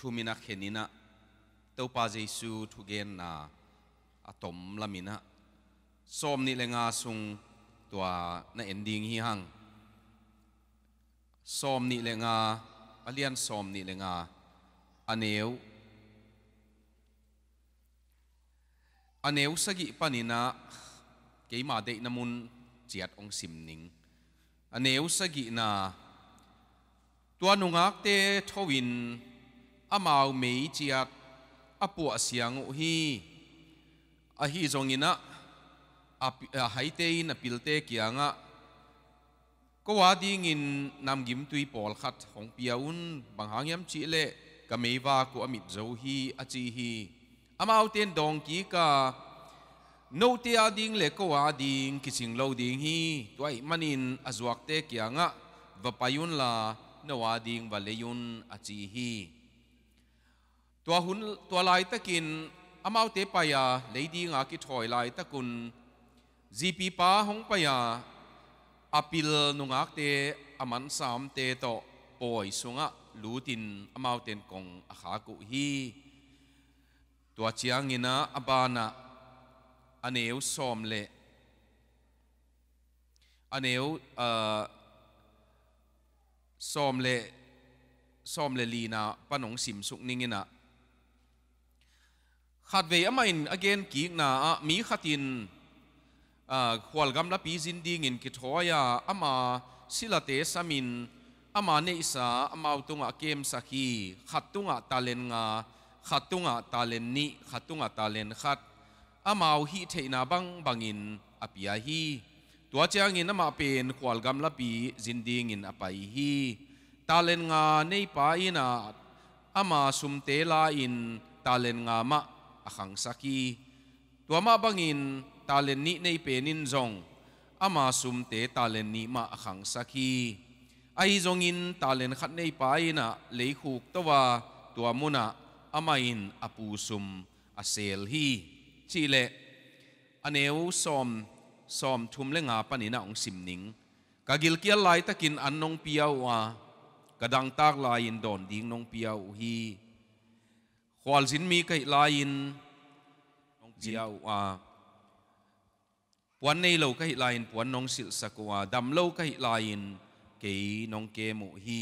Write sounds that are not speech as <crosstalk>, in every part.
thu mình mina khenina topa jesu thu gen na atom lamina som ni lenga sung tua na ending hi hăng, hang som ni lenga alian som ni lenga aneu aneu sagi panina keima de namun chiat ong simning aneu sagi na tua nung nungak te thowin a mau mi chiak a pu a siang hi a hi zong ina a hai te in a pil te kianga ko wa ding in nam gim tui pol khat hong pia un bang hang yam chi le ka mei wa ko amit zo hi a chi hi amau ten dong ki ka no te a ding le ko wa ding kising lo ding hi tuai manin azuak te kianga va payun la nawa ding va leyun a chi hi ตัวหุ่นตัวลายตะกินอามาเตปายาเลยดีงากิถอยลายตะกุนจีปีป้าหงปายาอภิลนุงักเตอามันสามเตโตปอยสุงะลูตินอามาเตนกงอาขากุฮีตัวเชียงินะอาบานะอันเอวสอมเลอันเอวเอ่อสอมเลสอมเลลีนาปนงสิมสุกนิงินะขัดเวอมาอินอ g a i กีกนามีขัดินขวัลกำลับปีจินดีงินกิทอยาอามาสิลาเตสามินอามาเนอิสาอามาตุงอาเกมสักีขัดตุงอาตาเลนงาขัดตุงอาตาเลนนิขัดตุงอาตาเลนขัดอามาฮีเทนาบังบังอินอภิยาฮีตัวเจ้างินอามาเป็นขวัลกำลับปีจินดีงินอภัยฮีตาเลนงาในป่ายนาอามาสุมเตลาอินตาเลนงามา akang saki. Tuama bangin talen ni na ipenin zong. Ama sumte talen ni ma akang saki. Ay zongin talen kat na ipay na leihuk tawa tuamuna amain apusum asel hi. Chile, anew som som tumle nga panina ang simning. Kagilkial lay takin anong piyaw ah. Kadang tak lain doon ding nong piyaw hi. kwal zin mi kai lain ong piau a à, puan nei lo kai lain puan nong sil sakwa dam à, lo kai lain ke nong ke mu hi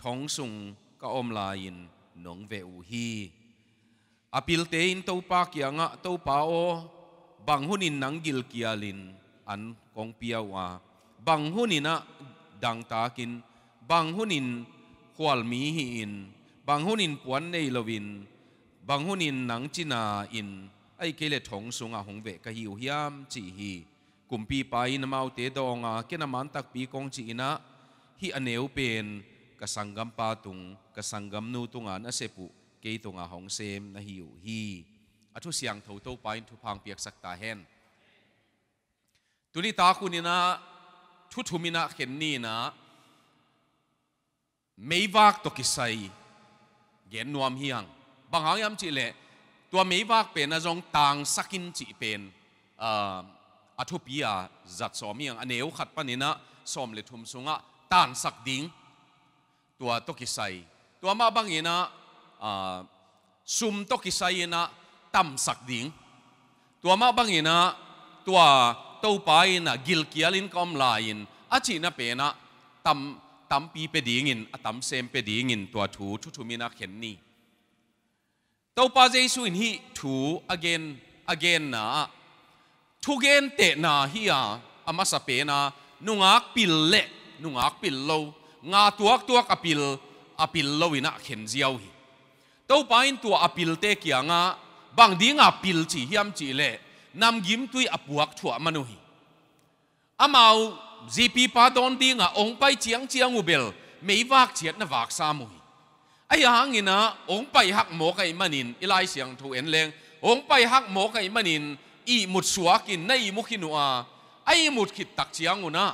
thong sung ka om lain nong ve u hi apil à, te in to pa kia nga to pa o bang hunin nang gil kia lin an kong piau a bang hunina dang takin bang hunin khwal mi hi in bang hunin puan nei lovin บางหุ่นนหนังจีนาอินไอเกลทงสุงอาหงเวกหิวฮิมจีฮีกุมปีไปนเมาเตดองอาเกนมันตักปีกงจีนะฮีอเนวเป็นกสังกัมปาตุงกสังกัมนูตุงอานะเสปุเกตุงอาหงเซมนะหิวฮีอทุเสียงเถาโต้าไปทุพังเปียกสักตาเหนตุนิตาคุณินะทุทุมินะเข็นนี่นะไม่วากตกิไซเย็นนวมเฮียงพังหางยำจีเลตัวมีวากเป็นนะจงต่างสักินจีเป็นอัทุปีอาจัดสอมียงอเนวขัดปนินะสอมเลทุมสุงะต่างสักดิงตัวตกิไซตัวมาบางยินะซุมตกิไซนะต่ำสักดิงตัวมาบางยินะตัวเต้าไปนะกิลกียลินกอมลายินอาจีนะเป็นนะต่ำต่ำปีเปดีงินต่ำเซมเปดีงิน ตัวถูทุทุมินะเข็นนี่ Tao pa dây suin hi thu again again na thu gen te na hi à ama sa pe na nungak pil le nungak pil lo nga tuak tuak apil apil lo ina khen ziau hi tàu pa in tu apil te kia nga bang ding pil chi hiam chi le nam gim tui apuak thua manu hi amau gp pa don ding a ong pai chiang chiang ubel mei vak chiat na vak sa mu ไอ้ยังงี้นะองไปหักหมกไอ้มันินอีไลเสียงถูเอ็นเลงองไปหักหมกไอ้มันินอีมุดสวกินในมุขินัวไอ้มุดขิดตักเชียงอุนะ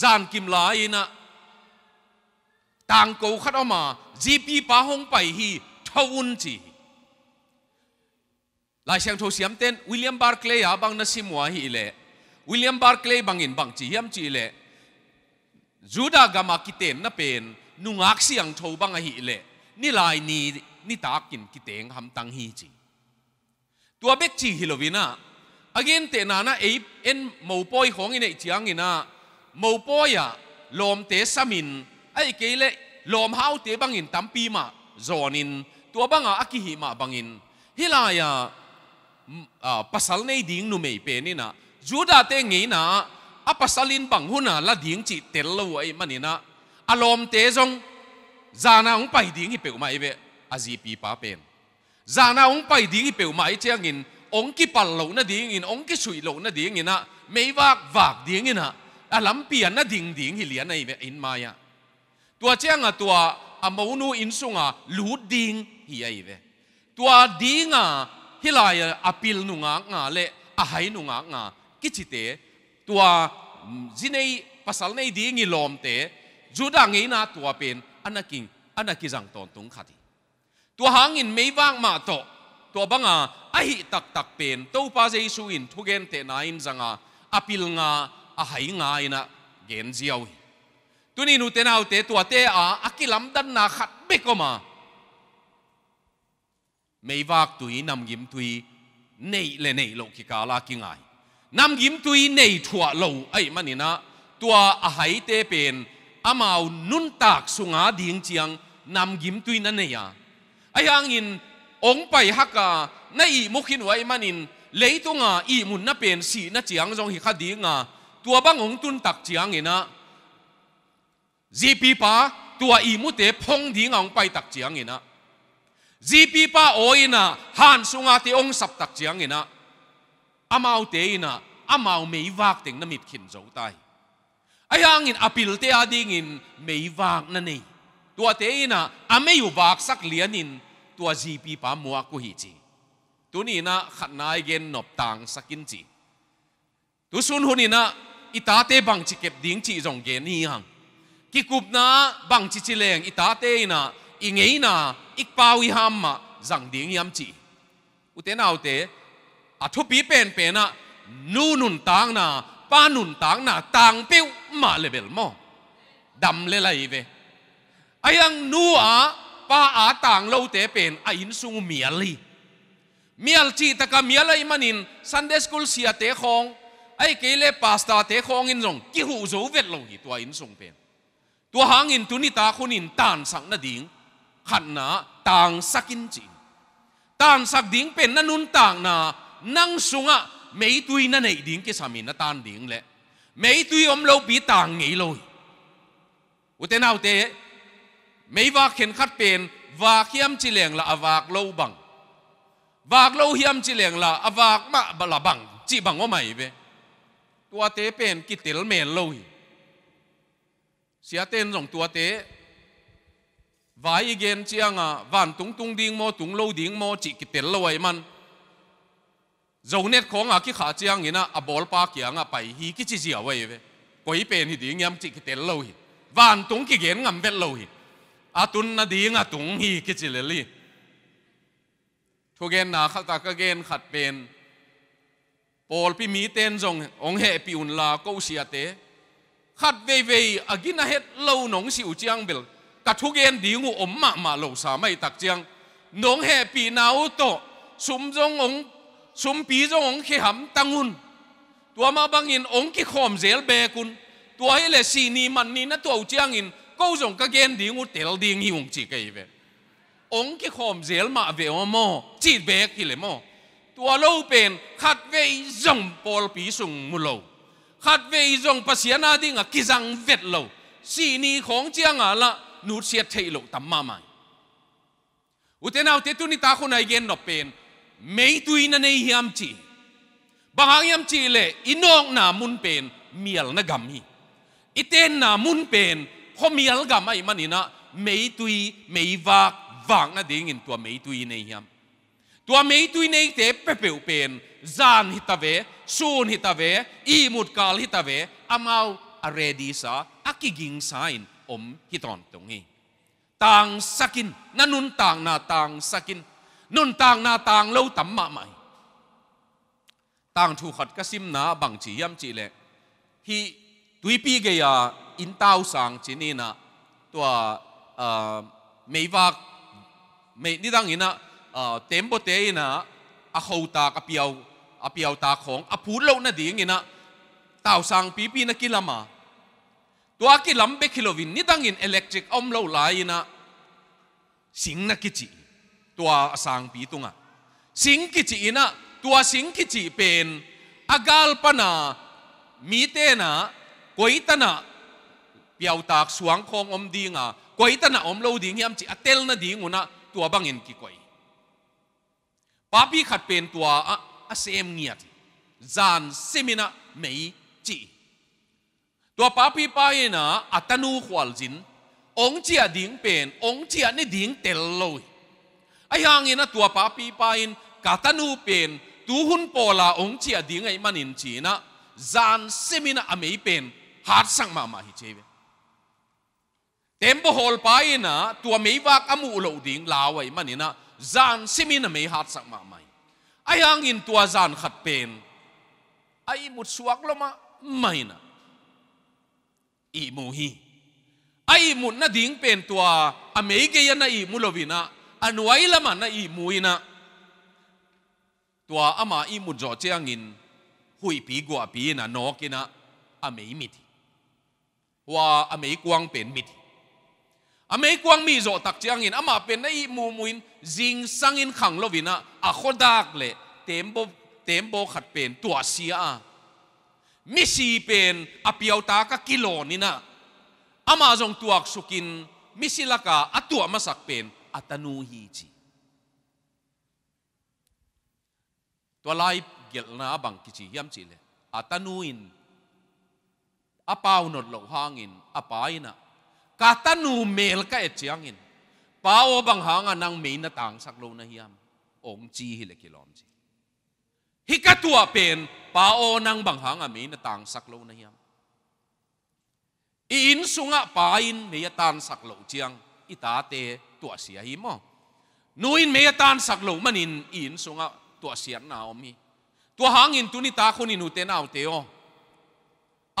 จานกิมลายนะต่างกูขัดออกมาจีพีป้าหงไปฮีทวุนจีลายเสียงโทเสียมเต้นวิลเลียมบาร์เคลย์บางนัสิมัวฮีเล่วิลเลียมบาร์เคลย์บางอินบางจีเฮมจีเล่จูดากามากิเตนนัะเป็น nungak siang thâu bang a hi le ni lai ni ni tak kin ki teng ham tang hi chi tua bek chi hilovina again te na na e en mo poi khong in chiang ina mo poi ya lom te samin ai ke le lom hau te bang in tam pi ma zonin tua a aki hi ma bang in hilaya pasal nei ding nu mei pe ni na juda te ngei na a pasalin bang huna la ding chi tel lo ai manina อารมณ์เตะจง จานาองไปดิ้งเปียวมาอีเวอาจีปีปาเป็นจานาองไปดิ้งเปียวมาอีเจียงินองกิปัลโลนัดิ้งินองกิสุยโลนัดิ้งินะไม่วากวากดิ้งินะอาลัมเปียนนัดิ้งดิ้งฮิเลียนไอเวอินมายตัวเจ้ยงอะตัวอามูนูอินสุงอะลูดดิ้งฮิไอเวตัวดิ้งอะฮิลายอะปิลนุงางาเลอะไหนุงางากิจิเตตัวจินไอภาษาในยดิ้งิลอมเต juda ngi na tua pen anaking anaki jang ton tung khati tua hangin may wang ma to tua banga à, ahi tak tak pen tau pa jesu in thugen à, à te na in zanga apil nga a hai nga ina gen jiao hi tuni nu te nau te tua te a akilam dan na khat be ko ma may wak tui nam gim tui nei le nei lo ki ka la ki ngai nam gim tui nei thua lo ai manina tua a hai te pen อามาวนุนตากสุงาดิ่งเจียงนำกิมตุยนั่นเนียไอ้ยังอินองไปฮักกาในอีมุขินไว้มันอินเลยตัวงาอีมุนนับเป็นสีนัเจียงจงหิคดีงาตัวบังองตุนตักเจียงเองนะจีปีปาตัวอีมุเตพงดิ่งองไปตักเจียงเองนะจีปีปาโอยนะฮันสุงาที่องสับตักเจียงเองนะอามาวเตยนะอามาวไม่วากเต็งนมิดขินโจตาย ayang in apil te ading in mei wak na ni tua te ina ame yu wak sak lian in tua gp pa mua ku hi chi tu ni na khat nai gen nop tang sakin chi tu sun hun ina ita te bang chi kep ding chi jong gen ni hang ki kup na bang chi chi leng ita te ina ingei na ik pawi ham ma zang ding yam chi u te te a thu pi pen pen na nu nun tang na pa nun tang na tang peu มาเลเบลมอดำเลไลเวไอยังนัวป้าอาต่างเลวเตเป็นไออินสุงเมียลีเมียลจีตะกาเมียไยมันินซันเดสกุลเสียเตคองไอเกลเลปาสตาเตคองอินรงกิหูโจเวทลงหีตัวอินสุงเป็นตัวหางอินตุนิตาคุณอินตานสังนาดิงขันนาต่างสักินจิงต่างสักดิงเป็นนันุนต่างนานังสุงะไม่ตุยนันไอดิงกิสามินตานดิงแหละ mấy tuy ông lâu bị tàng nghĩ rồi, u tên nào thế mấy vạc khiến khát bền và khiêm chỉ liền là à vạc lâu bằng vạc lâu hiêm chỉ liền là à vạc mà là bằng chỉ bằng ông mày về tua tế bền kí tel mềm lâu xia tên dòng tua tế vài ý chiang à vạn tung tung điên mô tung lâu điên mô chỉ kí tel lâu ấy mà จงเน็ตคงอ่ะคิดขาเจียงินะอบอลปากียงอ่ะไปฮีกิจิจิเอาไว้เว้ยก็ยิ่งเป็นหิดีงามจิกเต็มโลหิวันตุงกิเกนงามเวลนโลหิอาตุนนาดีงา่ตุงฮีกิจิเลลี่ทุกเกนนะขัดตากเกนขัดเป็นบอลพี่มีเต้นจงองเฮปิอุนลาก็เสียเตขัดเว่ยเว่ยอากินอะไรเล่าหนงสิวเจียงเบลกัดทุกเกนดีงูอุมมามาเล่าสามัยตักเจียงหนงเฮปีน่าอุโตสมจงองสุมปีจงองค์เขหำตังุน ตัวมาบังอินองค์ี้ขอมเซลเบกุน ตัวให้เลสีนีมันนี่นะตัวอุจยังอิน ก็จงกเกนดีงูเตลดีงีองจีกันเวองค์ี้ขอมเซลมาเวอมอจีเบกิเลมอตัวโลเป็นขัดเวยจงปอลปีสุงมุโลขัดเวยจงภาษาหน้าดิ่งกิจังเวทโล สีนีของเจียงอ่ะละนูเสียเทโลตัมมาไหม่อุเทนเอาเตตุนิตาคนไอเกนนอเป็น mấy tuy na nay hiam chi bang hang hiam chi le inong na mun pen miel na gam hi iten na mun pen ho miel gam ai mani na mấy tuy mấy vak vang na ding in tua mấy tuy nay hiam tua mấy tuy nay thế pe pen zan hita ve sun hita ve i mut kal hita ve amau aredi sa akiging sign om hiton tongi tang sakin nanun tang na tang sakin นุ่นต่างนาต่างเล่าต่ำมาใหม่ต่างถูกขัดกระซิมนาบังจียำจีเละฮีตุยปีเกียอินเต้าวสังจีนี่นะตัวเออ่ไม่ว่าไม่นี่ตังนี้นะเออ่เต็มบทเตยนะอาเขาตากอเปียวอเปียวตาของอพูดเล่านะดีงี้นะเต้าสังปีปีนักกิลามาตัวกิลามเบคิโลวินนี่ตั้งนี้อิเล็กทริกอมเล่าลายนะสิงนักกิจีตัวสังปีตุงะสิงกิจีนะตัวสิงกิจีเป็นอากาลปนามีเตนะกวยตนะเปียวตากสวงคงอมดีงะกวยตนะอมโลดิ่งยำจีอเตลนาดิ่งุนะตัวบังเงินกี่กวยป้าพี่ขัดเป็นตัวอาเซมเงียดจานเซมินะไม่จีตัวป้าพี่ปเนะอัตนูขวัลจินองเจียดิ่งเป็นองเจียนี่ดิ่งเตลลอย ayangin at wapapipain, katanupin, tuhun pola ong chia di ngay manin china, zan simina amipin, hat sang mamahi chebe. Tempo hol pain na, tua may wak amu ulo ding laway manina, zan simina may hat sang mamay. Ayangin tua zan khat pen, ay mutsuak loma, may na. Imuhi. Ay mun na ding pen tua, amay gaya na imulovina, อันไว้ละมันนะอีมุยนะตัวอามาอีมุจจอเจียงินหุยปีกว่าปีนะนอกินะอเมยมิดว่าอเมยกวางเป็นมิดอเมยกวางมีจอตักเจียงินอามาเป็นนะอีมูมุนจิงสังอินขังโลวินะอะคดากเลเต็มโบเต็มโบขัดเป็นตัวเสียมิซีเป็นอเปียวตากกิโลนี่นะอามาจงตัวสุกินมิสิลกาอตัวมาสักเป็น atanuhi atanohiji. Tualay gil na abang kichi yam chile. Atanuin. Apaw nod lo hangin. Apaina. Katanu mel ka etiangin. Pao bang hanga nang may natang saklo na hiyam. Ong chi hile kilom chi. Hikatua pen, pao nang banghanga may natang saklo na hiyam. Iinsunga pain may atan saklo chiyang itate ตัวเสียหิมอนูอินเมตันสักลมันอินอินสุงะตัวเสียนาอมีตัวหางอินตุนิตาคนอินหูเตนาวเตโอ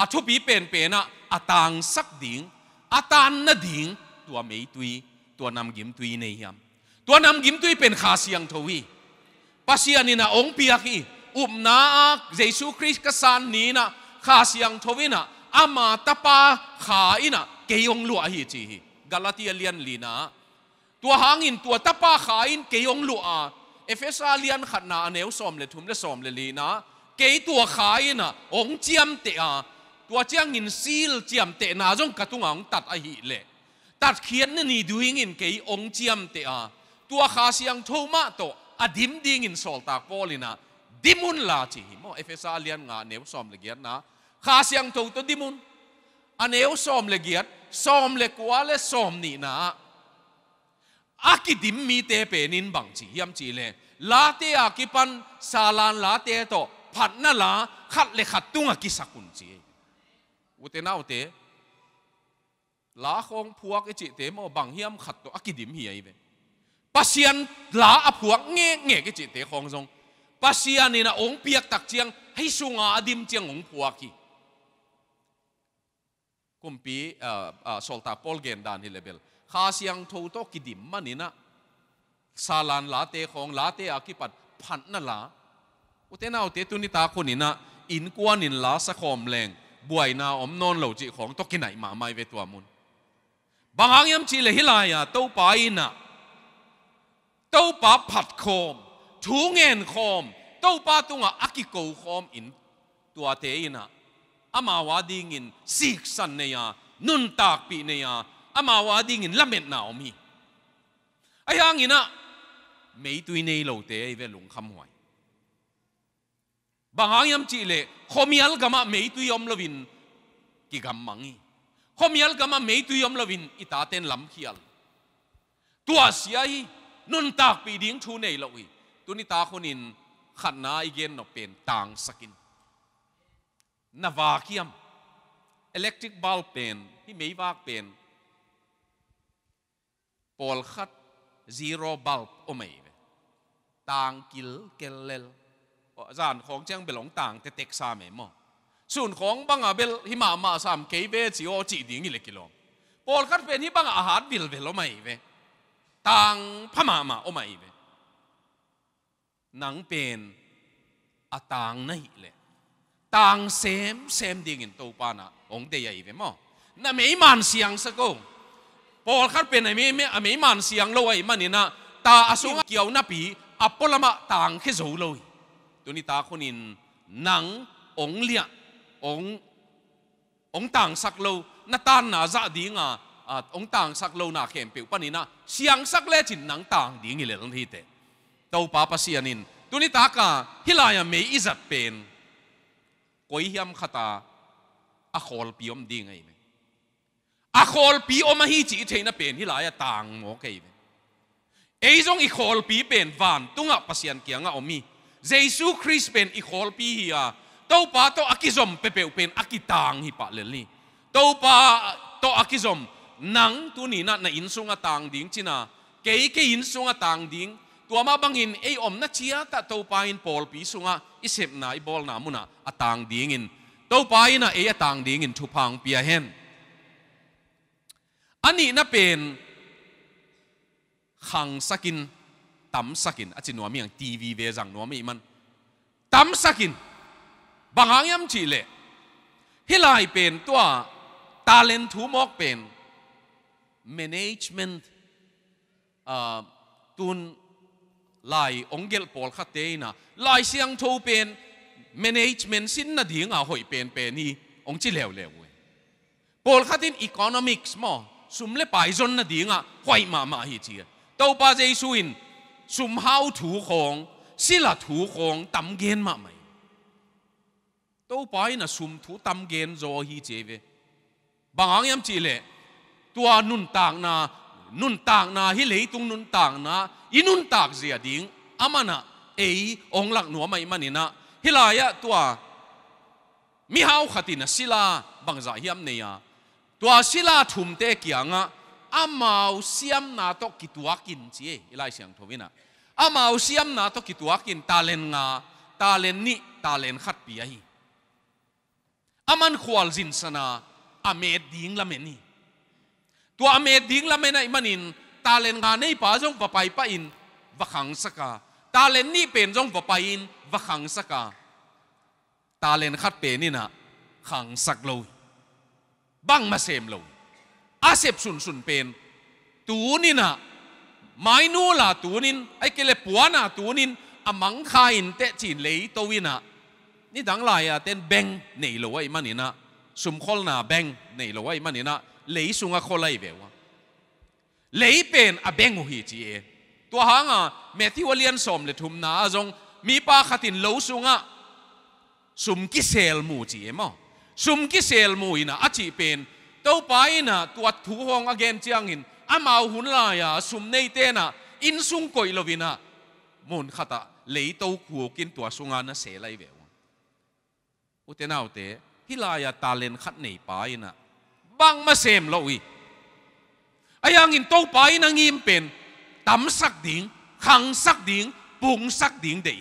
อาชุบีเป็นเป็นนะอาตางสักดิ่งอาตานนดิ่งตัวเมตุยตัวนำกิมตุยในยามตัวนำกิมตุยเป็นขาเสียงทวีาษสยัน้นะองพิยากีอุบนาเยซูคริสต์กษัตริย์นี้นะข้าเสียงทวีนะอามาตปาขาอินะเกยองลัวฮีจีกาลาเทียเลียนลีนะตัวหางอินตัวตะป้าขาอินเกยองลุอาเอฟเอสอาเลียนขันนาเนวสอมเลทุมเลสอมเลลีนะเกยตัวขายินอ่ะองเจียมเตะตัวเจียงอินซีลเจียมเตะนาจงกระตุงองตัดอหิเลตัดเขียนนี่ดูอินเกยองเจียมเตะตัวขาเสียงทูมาโตอดิมดิงอินสอลตากโพลินะดิมุนลาจิหิมเอฟเอสอาเลียนงาเนวสอมเลเกียนนะขาเสียงทูตัวดิมุนอเนวสอมเลเกียนสอมเลกัวเลสอมนี่นะอากิดิมมีเตเปนินบังจียมจีเลลาเตอากิปันซาลานลาเตโตผัดนั่นละขัดเลขัดตุงอากิสักุนจีอุตนาอุเตลาคงพวกไอจิเตมอบังเฮียมขัดตัอากิดิมเฮียเปปัสยันลาอัพวกเงีเงี้ยไอจิเตคงทรงปัสยันนี่นะองเปียกตักเจียงให้สุงอาดิมเจียงองพวกีกุมปีเอ่อเอ่อสอลตาพอลเกนดานฮิเลเบล้าเซียงทูโตกิดิมมันนี่นะสาลานลาเตของลาเตอากิปัดพันนั่นละอุเทนาอุเตตุนิตาคนนี่นะอินกวนินลาสะคอมแรงบวยนาอมนอนเหล่าจิของตกิไหนมาไม่เวตัวมุนบางอย่างจีเลหิลายาเต้าไปนะเต้าปาผัดคอมถูเงินคอมเต้าปาตุงอากิโกคอมอินตัวเตยนะอามาวาดีงินสิกสันเนียนุนตากปีเนียอมาวาดิ่งละเม็ดนาวมีไอ้ยังงี้นะเม่ตุยนเราเตะไอ้เวลุงคำหวยบางอย่างจีเล่ขมิลกามาเม่ตุยอมลวินกิกำมังงี้ขมิลกามาเม่ตุยอมลวินอิตาเต็นลำขี้ลตัวเสียนุนตากปีดิ้งทูเนเราอีตุนิตาคนินขันนาอีเกนนอเป็นตางสกิน นวากิมอิเล็กทริกบอลเป็นที่ไม่วากเป็นปอลขัดซีโรบัลป์โอเมย์ต่างกิล เกลเลลจานของเจ้าเบลงต่าง เตเต็กซาเมมอส่วนของบังอาเบลฮิมามาซามเคเวจิโอจีดิ้งอิเล็กิโลปอลขัดเป็นฮิบังอาฮารดวิลเบลโอเมย์ต่างพม่ามา โอเมย์นังเป็นอาต่างนี่เลยต่างเซม เซมดิ้งอินโตปานะองเดียอีเวมอนั่นไม่มันเสียงสักกูพอขัดเป็นไอ้มีไม่ไอ้มีมันเสียงลอยมันนี่นะตาอสุงเกี่ยวนับปีอัปปลมาต่างขี้โจลอยตัวนี้ตาคนนินนังองเลียององต่างสักโลนาตานนาจะดีงาองต่างสักโลนาเข้มเปียวปนี่นะเสียงสักเล่จินนังต่างดีงี้เลยนั่งที่เตะตัวป้าพัสยานินตัวนี้ตา่ะฮิลายาไม่อิจัดเป็นกอยยมขตาอขอลพิยมดีไงไหมอะคอลปีอมาฮีจีเทนเป็นที่หลายต่างโอเคเอ้อจงอีคอลปีเป็นวานตุงอ่ะปัสยันเกียงอ่ะอมีเจสุคริสเป็นอีคอลปีฮีอ่ะตัป้าตอักิซอมเปเปอเป็นอักิต่างฮิปะเลลี่ตัวป้าตอักิซอมนังตุนีนะในอินสุงอ่ะต่างดิ้งจีน่าเกย์เกย์อินสุงอ่ะต่างดิ้งตัวมาบังอินเอออมนัชยาียตะตัวป้าอินพอลปีสุงอ่ะอิเซปนาอีบอลนามุนาอ่ะต่างดิ้งอินตัวป้าอินอ่ะเอ้ยต่างดิ้งอินทุพังเปียเฮนอันนี้นะเป็นขังสกินตั้มสกินอจินัวมีอย่างทีวีเวสังนัวมีมันตั้มสกินบางอย่างจีเล่ฮิลายเป็นตัวตาเลนทูมอกเป็น management ตุนลายองเกลปอลคัตเตนะลายเสียงทูเป็น management สินนาดีงาหอยเป็นเป็นนี่องจีเลวเลวเว้ยปอลคัติน economics มอ sum le pai zon na dinga hoi ma ma hi chi to pa je su in sum hau thu khong si la thu khong tam gen ma mai to pa in sum thu tam gen zo hi che ve bang yam chi le tua nun tak na nun tak na hi lei tung nun tak na i nun tak zia ding amana ei ong lak nuwa mai manina hilaya tua mi hau khatina sila bangza hiam neya ตัวศิลาถุมเตเกียงอ่ะอามาุสยามนาตกิตัวกินเจียไลเสียงทวินะอามาุสยามนาตกิตัวกินตาเลนงาตาเลนนี่ตาเลนขัดปียออามันขวาลจินสนาอเมดดิงละเมนี่ตัวอเมดดิงละเมนัยมันินตาเลนงาในป่าจงปะไปปะอินวะขังสกาตาเลนนี่เป็นจงปะไปอินวะขังสกาตาเลนขัดเปนี่นะขังสักลลยบังมาเซมลงอาเซบสุนสุนเป็นตูนินะไม่นูละตูนินไอ้เกลปัวนะตูนินอามังคาอินเตจินเลยตัววินะนี่ดังไรอะเต้นแบงในโลไอ้มันนี่นะสมคอลนาแบงในโลไอ้มันนี่นะเลยสุงะคอลไอเววะเลยเป็นอาแบงหูหีจีเอตัวหางอะเมทิวเลียนสมเลทุมนาจงมีปาขัดินโลสุงะสมกิเซลมูจีเอมอ sum ki sel mui na achi pen to pai na tuat thu hong again chiangin amaw hun la ya sum nei te na in sung koi lovina mun khata lei to khu kin tua sunga na se lai ve utenaw te hilaya talen khat nei pai na bang ma sem lo ayang in to pai na ngim pen tam sak ding khang sak ding pung sak ding dei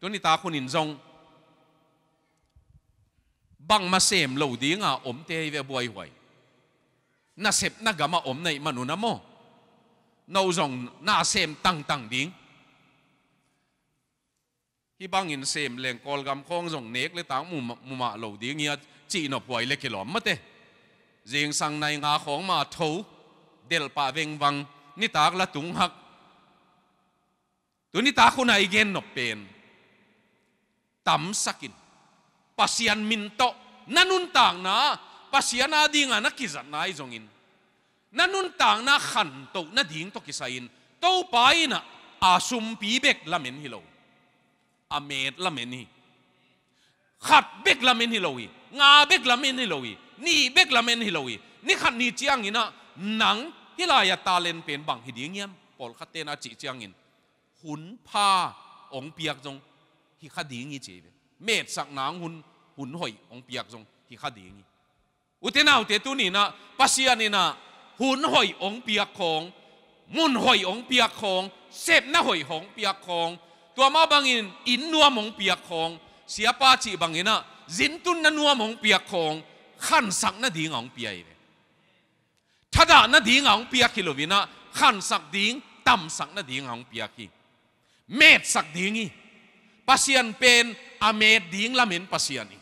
tuni ta khunin zong bang ma sem lo ding a à, om te ve boy hoi na sep na gama om nei manu na mo no zong na sem tang tang ding hi bang in sem leng kol gam khong zong nek le tang mu mu ma lo ding ya chi no boy le ke lom ma te jing sang nai nga khong ma tho del pa veng wang ni tak la tung hak tu ni ta khu na gen no pen tam sakin pasian minto nanun tang na pasian na di nga nakizat na izongin nanun tang na khanto na ding to kisain to paay na asum pibek lamin hilaw amet lamin hi khat bek lamin hilawi nga bek lamin hilawi ni bek lamin hilawi ni khat ni chiang ina nang hilaya talen pen bang hi ding yam pol khat te na chi chiang in hun pa ong piak jong hi kha ding hi chi เมตสักนางหุนหุนหอยองเปียกจงีข้าดีงี้ อุตินาอุตตุนี่นะปัสยานี่นะหุนหอยองเปียกของมุนหอยองเปียกของเสพน้าหอยของเปียกของ ตัวมาบางอินอินนัวมองเปียกของ เสียป้าจีบางอินนะจินตุนนัวมองเปียกของขันสักนาดีงองเปียเลยถ้าด่านาดีงองเปียกขิโลวินะขันสักดีงต่ำสักนาดีงองเปียกิเมตสักดีงี้ pasian pen ame ding lamen pasiani.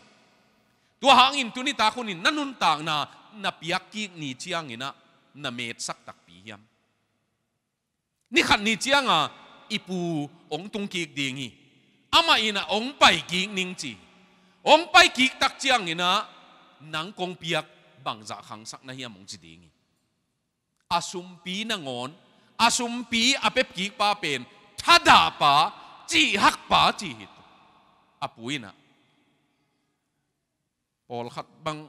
tu hangin tunita ko ni nanuntang na napiaki ni chiang ina na met saktak piyam. Ni khan ni chiang a ipu ong tung kik dingi. Ama ina ong pai ki ning chi. Ong pai ki tak chiang ina nang kong piak bang za khang sak na hiya mong chi dingi. Asumpi na ngon, asumpi apep ki pa pen, thada pa, chỉ hắc pa chi à, hit apuina pol khat bang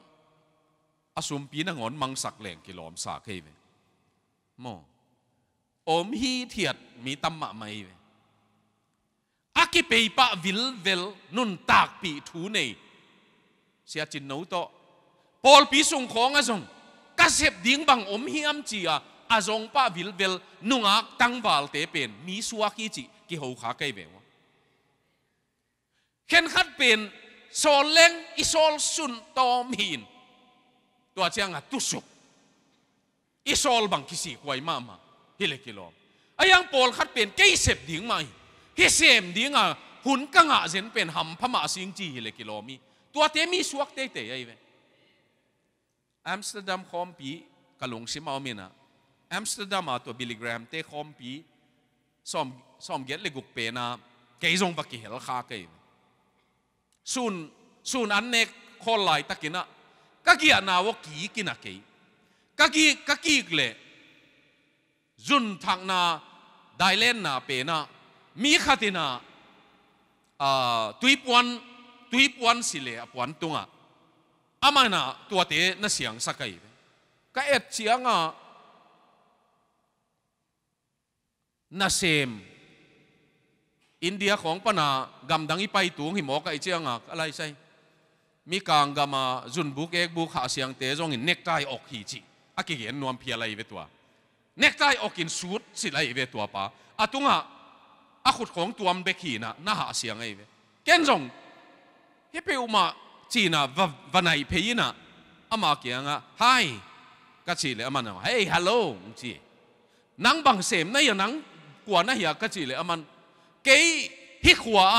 asum à, pi na ngon mang sak leng ki lom sa ke ve mo om hi thiệt mi tâm mạ mày ve aki pe pa vil vil nun tak pi thu nei sia chin no to Paul pi sung khong a sung ka sep ding bang om hi am chi a azong pa vil vel nungak tangwal te pen mi suaki chi กิหูขาเกเบวเข็นขัดเป็นโซเลงอิโซลสุนตอมหินตัวเจ้างตุสุกอิโซลบังกิสีควายมามาฮิเลกิโลมไอยังปอลขัดเป็นเกยเสพดิ่งไหมฮิเสมดิ่งอ่ะหุ่นกังอาเซนเป็นหำพม่าสิงจีฮิเลกิโลมีตัวเตมีสวกเตเตไอเวอัมสเตอร์ดัมคอมปีกะลงซิมาอมินะอัมสเตอร์ดัมอาตัวบิลลิแกรมเตคอมปี som som get le guk pe na ke jong ba ki hel kha ke sun sun an ne khol lai takina ka ki na wo ki kina ke ka ki ka ki le jun thang na dai len na pe na mi khatina a tuipwan tuipwan sile apwan tunga amana tuate na siang sakai ka et sianga นาเซมอินเดียของปนากำดังอีไปตวงหิมอกไอเจียงักอะไรใช่มีกางกามาจุนบุกเอกบุกหาเสียงเตะจงอินเน็กไทออกหีจิอากิเห็นนวมเพียอะไรเวตัวเน็กไทออกอินสูดสิไรเวตัวปะอาตุงะอาขุดของตัวมเบกีนะน่าหาเสียงไอเวเกนจงฮิเปอุมาจีนะวันไหนเพยินะอามาเกียงอะไฮก็สิเลยอามันอ่ะเฮ้ยฮัลโหลจีนังบังเสมนั่นยังนังกว่านะเฮียก็จีเลยอามันเกยฮิขวาอ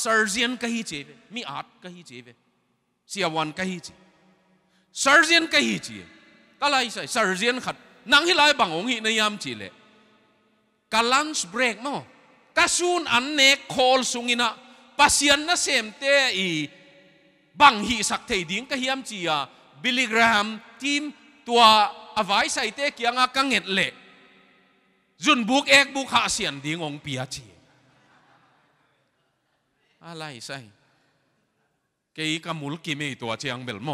เซอร์เซียนก็ฮิจีเวมีอาร์ตก็ฮิจีเวเสียวันก็ฮิจีเซอร์เซียนก็ฮิจีก็ไล่ใส่เซอร์เซียนขัดนังฮิไลบังองฮิในยามจีเลยกาลันส์เบรกมน้งกสูนอันเนกคอลสุงินะปัสยันนะเซมเตอีบังฮิสักเทดิ้งก็เฮียามจีอาบิลลิกรามทีมตัวอวัยใส่เตกียงอากังเงดเละจุนบุกเอกบุกหาเสียนดีงองเปียจีอะไรใช่เกี่กมุลกิไม่ตัวเชียงเบลโม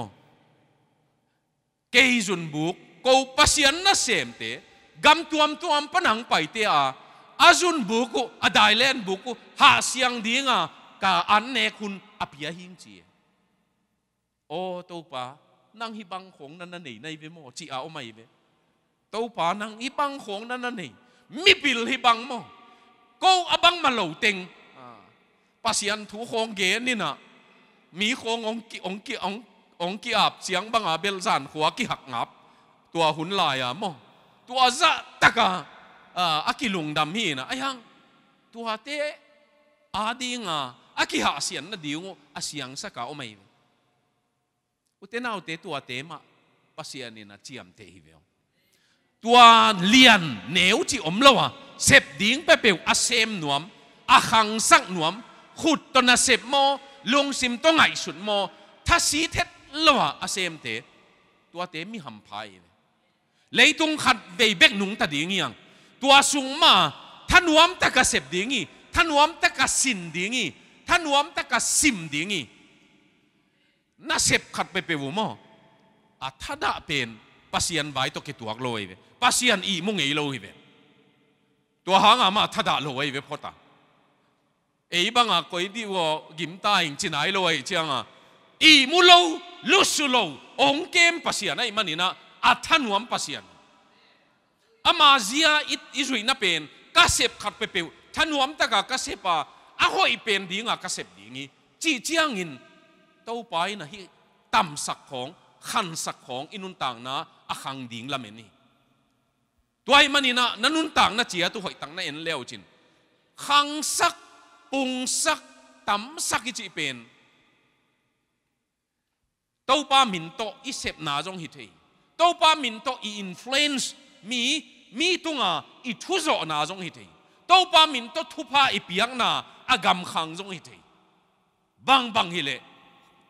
กี่จุนบุกกูพัศยันนะเสียมเตกำตัวมตัวมปนังไปเตอาอาจุนบุกอาไดเลนบุกุหาเสียงดีงากาอันเนคุณอภิยหิงจีโอตัวปานังฮิบังของนันนันนี่ในเวโมจีอาโอไม่เวตัวปานังฮิบังของนันนันนี่ mi bil hi bang mo ko abang ma lo ting à. pasian thu khong ge ni na mi khong ong ki ong ki ong ong ki ap chiang bang a bel zan khua ki hak ngap tua hun lai à mo tua za taka à akilung dam hi na ayang tua te ading nga, aki ha sian na diu asiang saka o mai utenaute tua te ma pasian ni na chiam te hi veo ตัวเลียนเหนียวที่อมละวะเสพดิ้งไปเปียวอาเซมหนวมอาหังสักหนวม ขุดตนเสพโมลงซิมต้องไงสุดโมถ้าสีเท็ดละวะอาเซมเตตัวเตมีหำพายเลยตรงขัดเวเบกหนุงตาดิ้งยัง ตัวสุงมาท่านวมตะกเสพดิ้งีท่านวมตะกสินดิ้งีท่านวมตะกสิมดิ้งีน่าเสพขัดไปเปียวโมอัธดาเป็นปัศยันไว้ตัวกตัวลอยเวปัศยันอีมุงเอลอยเวตัวหางอามาทัดาลอยเวพอตาเอ๋บังอ่ะก็ยดีว่ากิมตาหิงจินไอลอยเจียงอ่ะอีมุโลลุสุโลองเกมปัศยันไอมันนี่นะอัฐนวมปัศยันอามาเซียอิอิจุยนับเป็นกษบขัดเปเปวทนวมตะกากษบปะอาหอยเป็นดีง่ากษบดีงี้จีเจียงอินเต้าไปนะฮิต่ำสักของขันสักของอินุนต่างนะ akhang ding lam ni tuai mani na nanun na chia tu hoi tang na en leo chin khang sak pung sak tam sak ki chi pen tâu min to i na jong hi thei tâu min to i influence mi mi tunga i thu zo na jong hi thei tâu ba min to thu pa i piang na agam khang jong hi thei bang bang hi le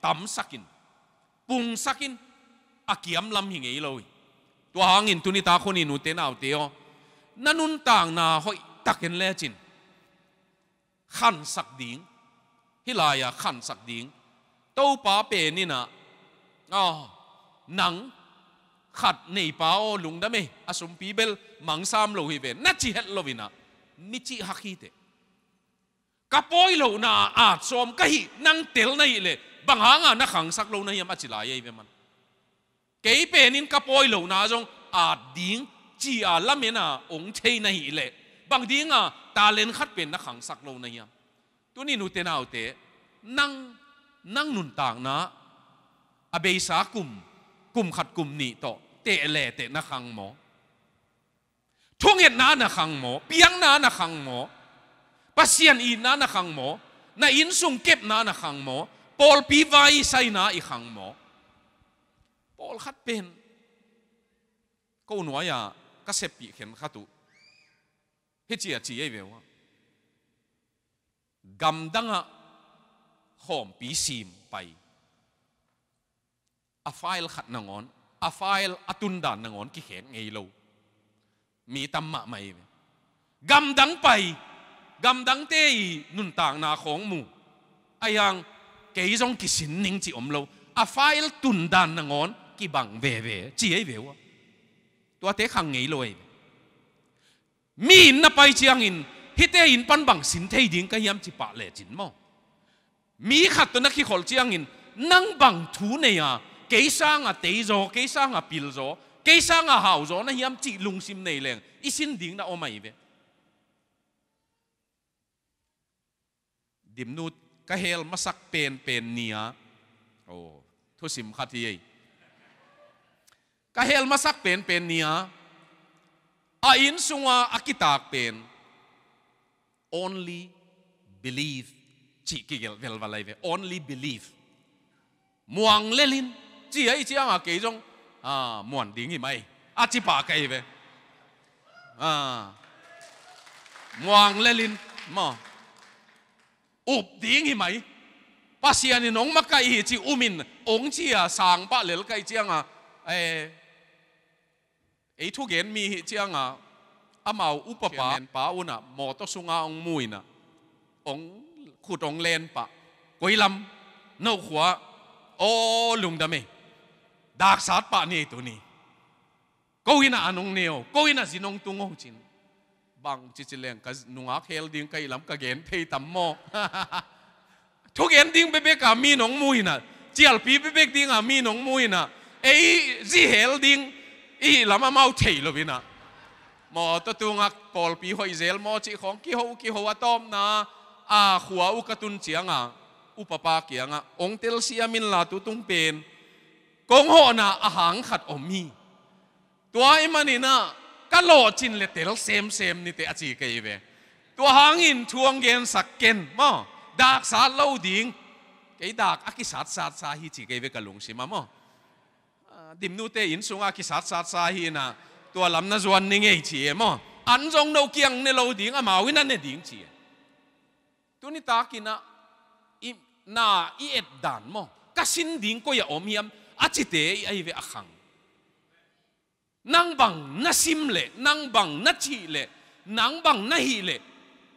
tam sakin pung sakin akiam lam hi ngei loi to hang in tuni ta khoni nu te nau te o nanun tang na hoi taken le chin khan sak ding hilaya khan sak ding to pa pe ni na à nắng khát nỉ bao lùng đam mê asum pi bel mang sam lâu hi về nát chi hết lâu vina ni chi hắc hi te kapoi lâu na à som cái năng tel này lệ bằng hàng à na khang sắc lâu na yam achi lai về man เกยเป็นนินกระปอยเหล่านาจงอาจดิ้งจีอาละเมน่าองเชยนหิเลบางดิ้งอ่ะตาเลนขัดเป็นนักขังสักโลในยามตัวนี้นูเตนาเตนั่งนั่งนุนต่างนะอเบยสากุมกุมขัดกุมนี่ต่อเตะแลเตะนักขังหมอทุ่งเห็ดน้านักขังหมอเปียงนานักขังหมอปัสเซียนอีนานักขังหมอนาอินสุงเก็บนานักขังหมอปอลปีไวไซนาอีขังหมอปอลขัดเป็นก็หน่วยอะก็เสพปีเข็นขัดตุเฮจีอะจีเอเววะกำดังอะหอมปีซีมไปอาไฟล์ขัดนางอนอาไฟล์อตุนดานนางอนกิเข็งไงโลมีตัมมะไหมกำดังไปกำดังเตยนุ่นต่างนาของมูอายังเกยจงกิสินนิงจิอมโลอาไฟล์ตุนดานนางอน kỳ bằng về về chỉ ấy về tua tế khang nghĩ lôi mi in na pai chiang in hite in pan bằng sin thei ding ka yam chi pa le chin mo mi khat to na khi khol chiang in nang bằng thu này à kế sang à tế gió kế sang à pil gió kế sang à hào gió na hiam chỉ lung sim này liền ít xin điếng đã ôm mày về điểm nút cái hell masak pen pen nia ô oh, thu sim khát gì ka hel masak pen pen nia sunga akitak pen only believe chi ki gel vel ve only believe muang lelin chi ai chi anga ke jong à muan ding i mai a chi pa kai ve à muang lelin ma up ding i mai pasian ni nong makai chi umin ong chi a sang pa lel kai chi anga eh ấy thu gen mi hi chiang à amau upapa en pa una mo to sunga ong mui na ong khu tong len pa koi lam no khwa o lung da me dak sát pa ni tu ni ko ina anung neo ko ina tung tungong chin bang chi chi leng ka nunga khel ding kai lam ka gen thei tam mo <laughs> thu gen ding be be ka mi nong mui na chial pi be be ding a mi nong mui na ei zi hel ding อีลามาเมาเทลวินะมอตัวตุงักปอลปีหอยเซลมอจิของกิโฮกิโฮวตอมนะอาขัวอุกตุนเจียงอ่ะอุปปาเกียงอ่ะองเตลเซียมินลาตุตุงเป็นกงโหนะอาหางขัดอมมีตัวไอ้มันนี่นะกะโลจินเลเตลเซมเซมนี่เตอจีเกยเวตัวหางอินทวงเกนสักเกนมอดากสาเลาดิงไกดากอกิสัตสัตสาฮิจิเกยเวกะลุงสิมามอดิมนูเตอินสุงอาคิสัตสัตซาฮีนะตัวลำนั้นจวนนิ่งเอเจียมออันจงโนเกียงในโลดิ่งอามาวินันในดิ่งเจียตัวนี้ตากินะอีนาอีเอ็ดดานมอก็สินดิ่งก็อย่าอมยมอาจิเตไอเวอขังนังบังนัซิมเลนังบังนัชีเลนังบังนัฮีเล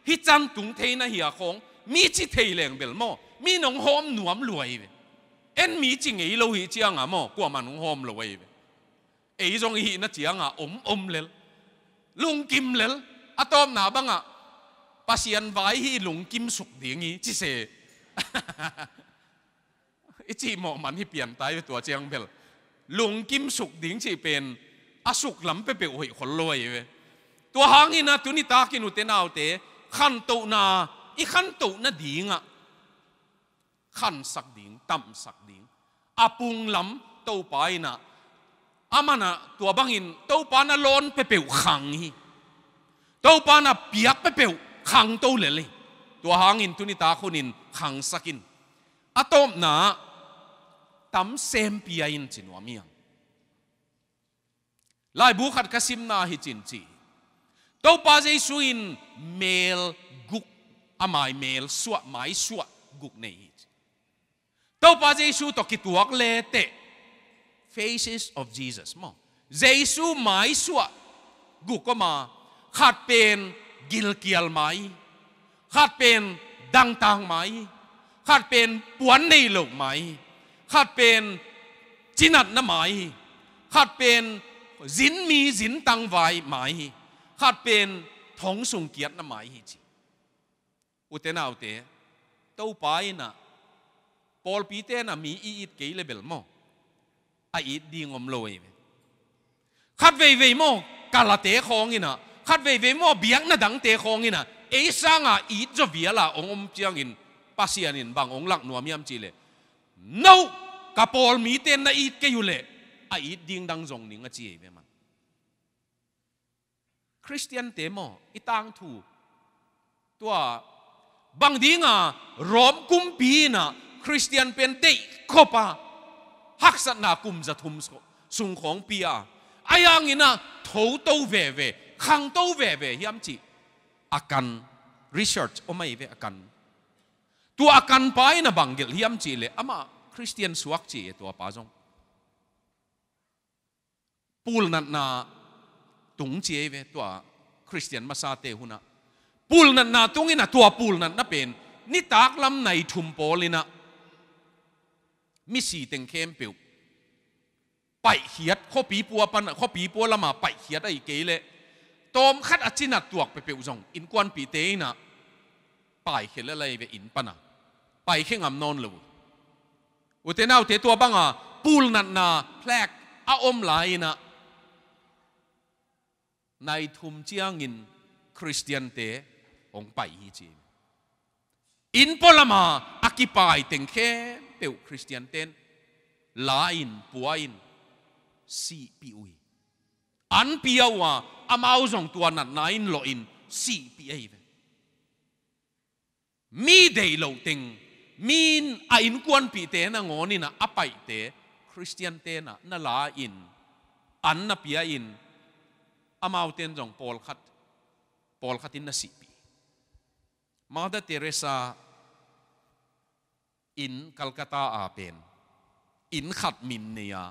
ฮิจันตุงเทนะเฮียคงมีจิเทแรงเบลมอมีน้องหอมหนวมรวยเวเอ็นมีจริงไอ้โลหิเจียงอ่ะมอกว่ามันหอมเลยไอ้จงหีน่ะเจียงอ่ะอมอมเลยลุงกิมเลยอะตอมหนาบังอ่ะภาษาไว้หิลุงกิมสุกดีงี้จีเสไอ้จีหมอมันที่เปลี่ยนตายตัวเจียงเบลลุงกิมสุกดิ้งจีเป็นอาสุกลำเปเปโอ้ยคนรวยเว้ยตัวหางนี่นะตัวนิตากินุเตนเอาเตขันตุนาอีขันตุนาดิ่งอ่ะ khăn sắc điện tâm sắc điện apung lắm tàu bài na amana tua bangin tàu pa na lon pe peu khang hi tàu pa na piak pe peu khang tàu lệ lệ tua hangin tu ni ta khunin khang sakin atom na tam sem pia in chinwa miang lai bu khat kasim na hi chin chi tàu pa jay suin mail guk amai mail suat mai suat guk nei ตปาเจสูตกิตวกเลเต้ faces of Jesus มงเจสูม่สวยกูก็มา ขาดเป็นกิลกิลไหมขาดเป็นดังตางไมมขาดเป็นปวนในโลกไมมขาดเป็นจินัดนาไมมขาดเป็นสินมีสินตังไวไมมขาดเป็นทองสุงเกียรตินาไหมอุตนาอุตเตโตปายนะปอลปีเตน่ะมีอีอิดเกยเลเบลมออีอิดดีงอมลอยคัดเว่ยเว่ยมอกาลาเตคองอินะคัดเว่ยเว่ยมอเบียงนะดังเตคองอินะเอซังอ่ะอีดจะเวียละองอมเจียงอินปัสยานินบางองหลักนัวมียมจีเลนกับปอลมีเตนนะอีดเกี่ยุเลอาอีดดีงดังจงนิงอ่ะจีเวมันคริสเตียนเตมออีตังถูตัวบางดีงอ่ะรอมกุมปีน่ะ Christian pen te khopa hak sat na kum za thum so sung khong pia ayang ina tho to ve ve khang to ve ve hiam chi akan research omai ve akan tu akan pai na bangil hiam chi le ama Christian suak chi e to pa jong pul nat na tung chi e ve to Christian masa te huna pul nat na tung ina to pul nat na pen ni tak lam nai thum polina มิสีเต็งเข้มเปียวไปเขียดข้อปีปัวปันข้อปีปัวละมาไปเขียดได้เกลเลยตอมขัดอจินัดตัวไปเปียวจงอินกวนปีเตนะไปเขียดอะไรไปอินปะนะไปเข่งอำนอนเลยอุเทนาอุเทตัวบ้างอ่ะปูลนันนา แพลกอาอมลหลนะในทุมเจียงินคริสเตียนเตองไปฮีจีอินปลมาอกิปายเต็งเข้มเปียวคริสเตียนเต้นลาอินปัวอินสีปีอุยอันเปียวว่าอามาอุจงตัวนัดนายนลอินสีปีเอวมีเดย์โลติงมีนอินกวนปีเตนะงอนี่นะอภัยเตคริสเตียนเตนะนั่นลาอินอันนับยอินอามาอุเตนจงปอลขัดปอลขัดินนสีปีมาดเตเรซา in Calcutta Apen, in Khatminnia,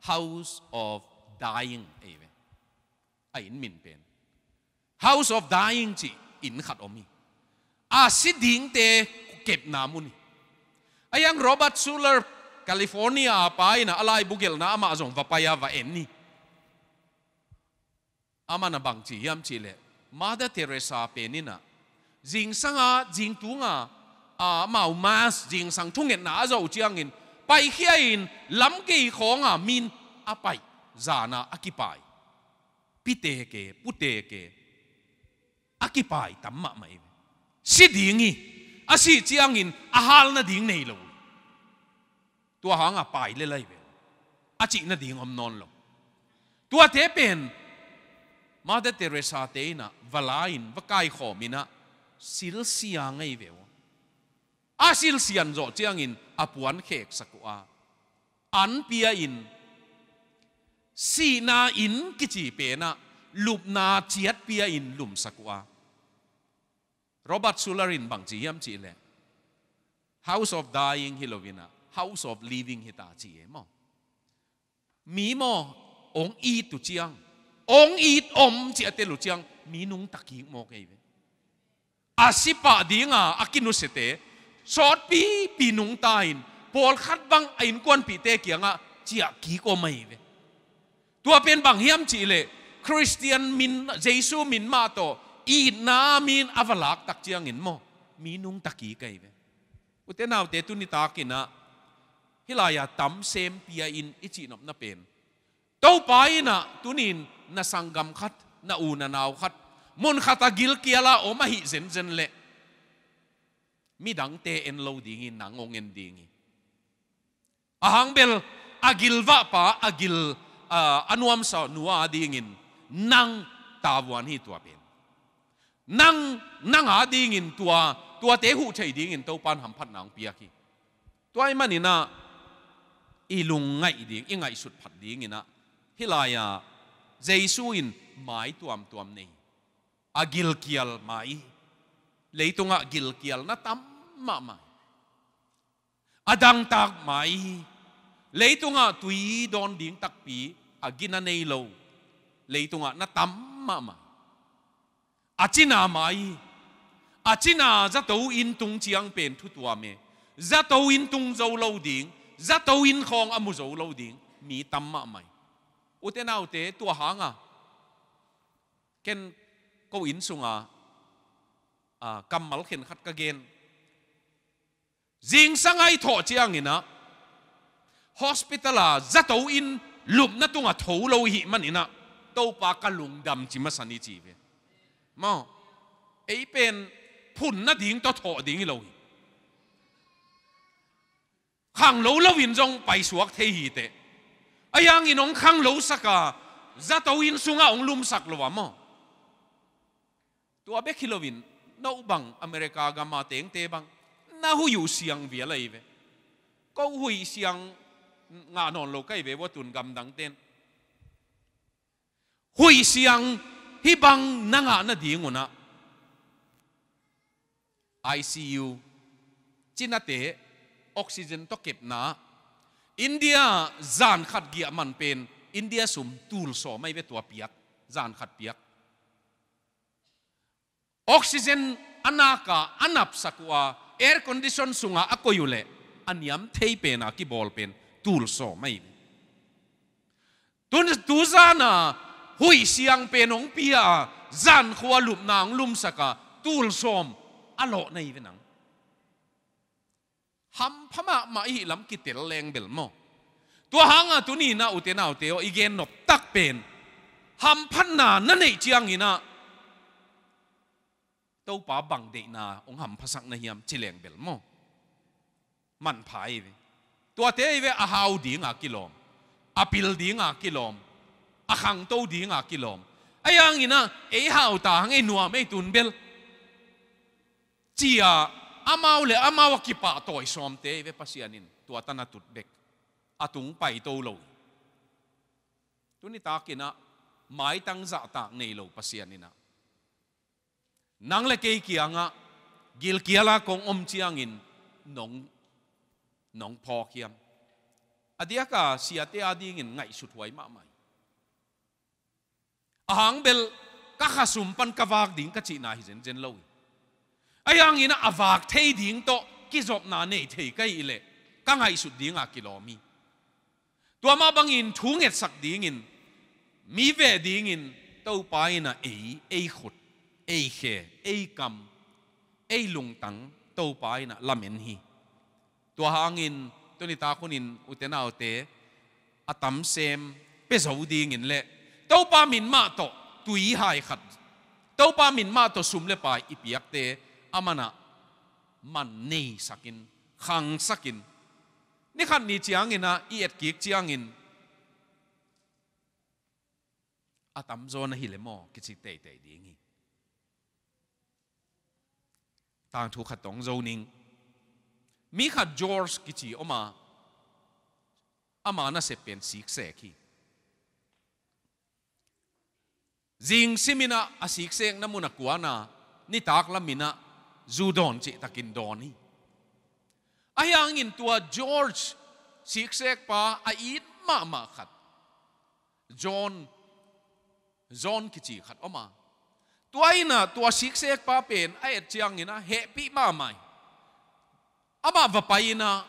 House of Dying Awe. Ain Min Pen. House of Dying Chi in Khat Omi. A Siding Te Kep Namuni. Ayang Robert Suller, California apa ina alai bugel na ama azong vapaya va enni. Ama na bang chi yam chile. Mother Teresa penina. Jing sanga jing tunga à màu ma riêng sang chung nghiện nã dầu chiang in bay kia in lắm kỳ khó à min à bay giả na akipai pite ke pute ke akipai tam ma mai si dingi a si chiang in a hal na ding nei lo tua hang a pai le lai ve a chi na ding om non lo tua te pen Mother Teresa te na valain vakai mina sil siang ei veo asil sian zo chiang in apuan khek sakua an pia in si na in kichi pe na lup na chiat pia in lum sakua robert sularin bang chi yam chi le house of dying hilovina house of living hita chi emo mi mo ong i tu chiang ong i om chi ate lu chiang mi nung taki mo ke ve asipa dinga akinu sete สอดปีปีหนุงตายนปอลคัดบังไอ้นกวนปีเตเกียงอะเจียกีก็ไม่เวตัวเป็นบังเฮียมจีเลยคริสเตียนมินเยซูมินมาโตอีนามินอวลักตักเจียงเห็นมั้มีนุงตะกี้ไกเวอุเตนาวเตตุนิตากินะฮิลายาตัมเซมเปียอินอิจินอบนาเป็นเต้าไปนะตุนินนาสังกัมคัดนาอูนานาวคัดมุนคัตากิลเกียลาโอมาฮิเซนเซนเละ mi dang te en lo ding in nang ong en ding ahang agil va pa agil uh, anuam sa nuwa ding nang tabuan hi tua pen nang nang a dingin tua tua te hu chei ding in pan ham phat nang pia ki tuai manina ilung ngai ding ingai sut phat ding ina hilaya in mai tuam tuam nei agil kial mai leitunga gil kial na tam mà, adang à, tak mai leitunga tui don ding tak pi agina lấy lo leitunga na tam mama achina mai achina za to in tung chiang pen thu tua me za to in tung zau lo ding za to in khong amu zau lo ding mi tam ma u te na te tua hang hanga ken ko in sung sunga a kamal khen khát ka gen จิงสังไอทอเจียงอินะฮอสพิตาลาจะตัวอินลุกนัุงอรงทูลเอาหิมันอินะตัวปากลุงดำจิมาสันนิจีเวมั่วเอเป็นพุ่นนั่งดิ่งตัวทอดิ่งอลเิาขังเลาเวินจงไปสวกเทหิเตอายังอินองขังเลาสักะจะตัวอินสุงาองลุมสักลวะมั่ตัวเบคฮิโลวินนอุบังอเมริกากามาเตงเตบังน่าหุยเสียงเวลเลยเวก็หุยเสียงงานนอนโลกไอเวว่าตุนกำดังเต้นหุยเสียงฮิบังนั่งานดีงูนะ ICU จินาเตออกซิเจนต้องเก็บนะอินเดียจานขัดเกียมันเป็นอินเดียสุมตูลโซไม่เวตัวเปียกจานขัดเปียกออกซิเจนอนาคตอนาคตสักว่า air condition sunga akoyule aniam thei pena ki ball pen tul so mai tun tu zana hui siang penong pia zan khwa lup nang lum saka tul som alo nei venang ham phama ma hi lam ki tel leng bel mo tu hanga tu ni na ute na ute o igen nop tak pen ham phan na na nei chiang ina tàu pa bằng đệ na ông hầm phát na hiam chỉ leng bel mo man phai về tua thế về a hào đi ngà kilom a pil đi ngà kilom a khang tàu đi ngà kilom ai anh ina ai hào ta ngay nuam ai tun bel chia amau le amau kipa toy som te ve pasianin tua tana tut bek atung pai to tu ni ta kina mai tang za ta nei lo pasianina nang le ke ki anga gil kiala kong om chiang in nong nong pho khiam adia ka sia te ading in ngai su thwai ma mai ahang bel ka khasum pan ka wak ding ka chi na hi zen zen lo ayang ina awak thei ding to ki zop na nei thei kai ile ka ngai su ding a kilomi tua ma bang in thu nge sak ding in mi ve ding in tau pa ina ei ei khut ei khe ei kam ei lung tang to pai na lamen hi to hangin to ni ta khunin utena ote atam sem pe zo ding in le to pa min ma to tu hai khat to pa min ma to sum le pa ipiak te amana man nei sakin khang sakin ni khan ni chiang ina i et kik chiang in atam zona hilemo kichi te te dingi ต่างถูกขัดตองโจนิงมีขัดจอร์จกิจีออกมาอามาน่าเสพเป็นสีเสกีจิงซิมินะอาศิกเซงน้ำมุนักวนานี่ตากละมินะจูดอนจิตักินดอนนี่อายังอินตัวจอร์จสิกเซกปาออีมามาขัดจอห์นจอห์นกิจิขัดออกมา tuay na tua siksek papin ay etiyang ina happy mamay. Ama vapay na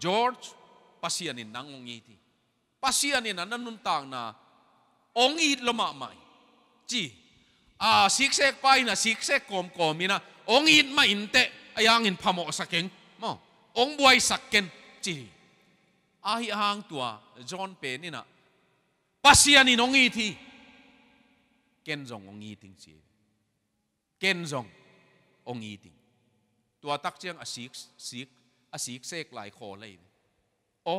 George pasianin nangong ngiti. Pasianin na nanuntang na ongit lumamay. Ji, ah siksek pay na siksek kom komina ongi mainte ayangin pamo sa king mo. Ong buhay sakken ji. Ahi ahang tua John Penina pasianin ongi ti. Ken zong ongi ting siya. เกณฑ์งองีติตัวตักเชียงอสิกสิกอสิกเซกหลายคอเลยโอ้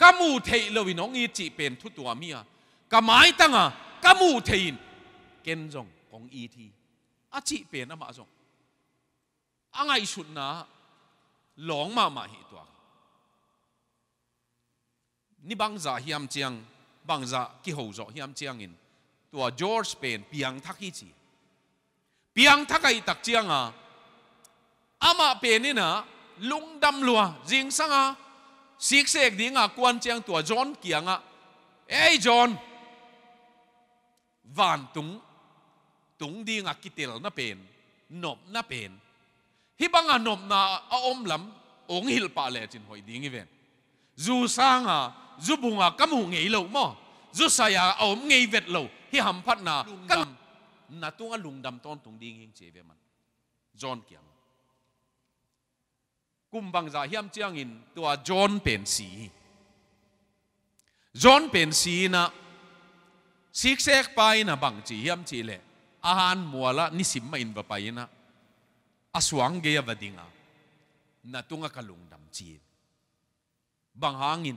กมูเทเลวินองีจีเป็นทุตัวเมียกามายตั้งอะกมูเทินเกณฑ์งองีทีอาจีเป็นอะมาจงองไงสุดนะหลงมามาเหตัวนี่บางจาเฮียมเชียงบางจากิหูจอกฮียมเชียงอินตัวจอร์จเป็นพียงทักที่จี piang thakai tắc chiang a à. ama pe ni na lung dam lua jing sang a à. sik sek ding a à, quan chiang tua john kiang a ei john van tung tung ding a kitel na pen nop na pen hi bang a nop na a om lam ong hil pa le chin hoi ding i ven zu sang a zu bunga kamu ngei lâu mo zu saya om ngei vet lâu, hi ham phat na kan na tung alung dam ton tung ding hing cheve man john kiam kum bang za hiam chiang in tua john pen si john pen si na sik sek pai na bang chi hiam chi le ahan muala ni sim ma in va pai na aswang ge ya vadinga na tunga kalung dam chi bang hangin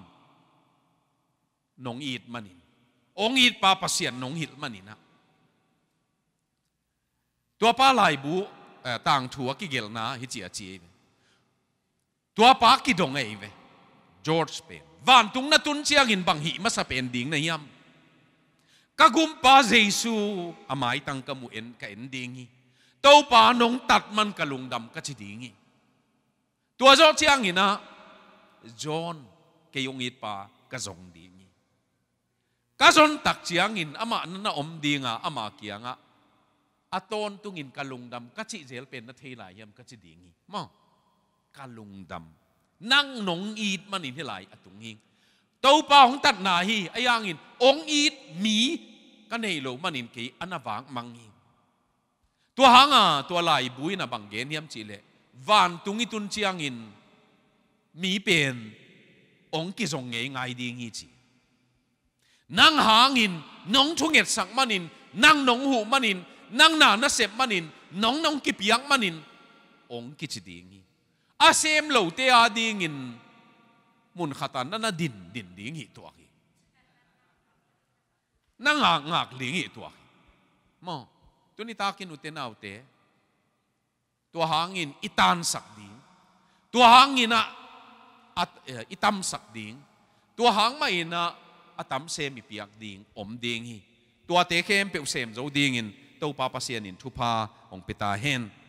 nong it manin ong it pa pasian nong hil manina ตัวป้าไหลบุต่างถัวกิเกลนาฮิจิอาจีตัวป้ากิดงเองเวจอร์จเป็นวันตุงนัตุนเชียงินบังหิมาสเปนดิ่งในยามกะกุมปาเจสูอามายตังกะมูเอ็นกะเอ็นดิ่งฮีตัวป้านงตัดมันกะลุงดำกะจิดิ่งฮีตัวจอร์จเชียงินะจอนเกยงอิดป้ากะจงดิ่งฮีกะจนตักเชียงินอามานันอมดิ่งอ่ะอามาเกียงอ่ะ aton tungin kalungdam kachi zel pen na thelai yam kachi dingi mo kalungdam nang nong eat manin hilai atunging tau pa hong tat na hi ayangin ong eat mi kanei lo manin ki anawang mangi tua hanga tua lai bui na banggen yam chile van tungi tun chiangin mi pen ong ki zong ngai ngai dingi chi nang hangin nong thunget sak manin nang nong hu manin nang na na sep manin nong nong ki piang manin ong ki chi dingi a sem lo te a dingin mun khata na na din din dingi to aki nang ngak ngak dingi to aki mo tu ni takin uten autte tu hangin itan sak ding tu hangin na at eh, itam sak ding tu hang mai na atam sem mi piak ding om ding hi tua te kem pe sem zo ding in tau papasianin thupa ong pitahen